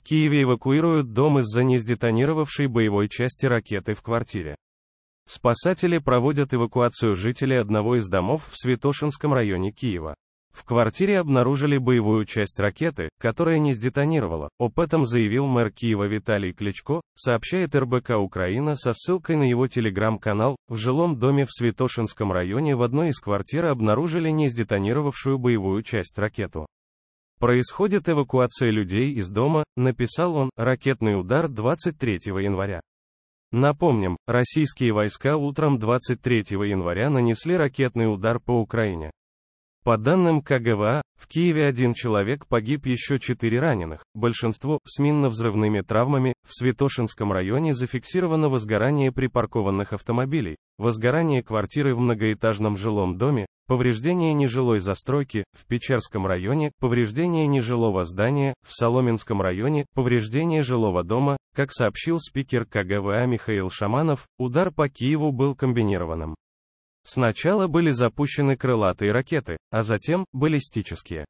В Киеве эвакуируют дом из-за несдетонировавшей боевой части ракеты в квартире. Спасатели проводят эвакуацию жителей одного из домов в Святошинском районе Киева. В квартире обнаружили боевую часть ракеты, которая не сдетонировала. Об этом заявил мэр Киева Виталий Кличко, сообщает РБК Украина со ссылкой на его телеграм-канал. В жилом доме в Святошинском районе в одной из квартир обнаружили не сдетонировавшую боевую часть ракету. Происходит эвакуация людей из дома, написал он, ракетный удар 23 января. Напомним, российские войска утром 23 января нанесли ракетный удар по Украине. По данным КГВА, в Киеве один человек погиб, еще четыре раненых, большинство с минно-взрывными травмами, в Святошинском районе зафиксировано возгорание припаркованных автомобилей, возгорание квартиры в многоэтажном жилом доме, Повреждение нежилой застройки, в Печерском районе, повреждение нежилого здания, в Соломенском районе, повреждение жилого дома, как сообщил спикер КГВА Михаил Шаманов, удар по Киеву был комбинированным. Сначала были запущены крылатые ракеты, а затем – баллистические.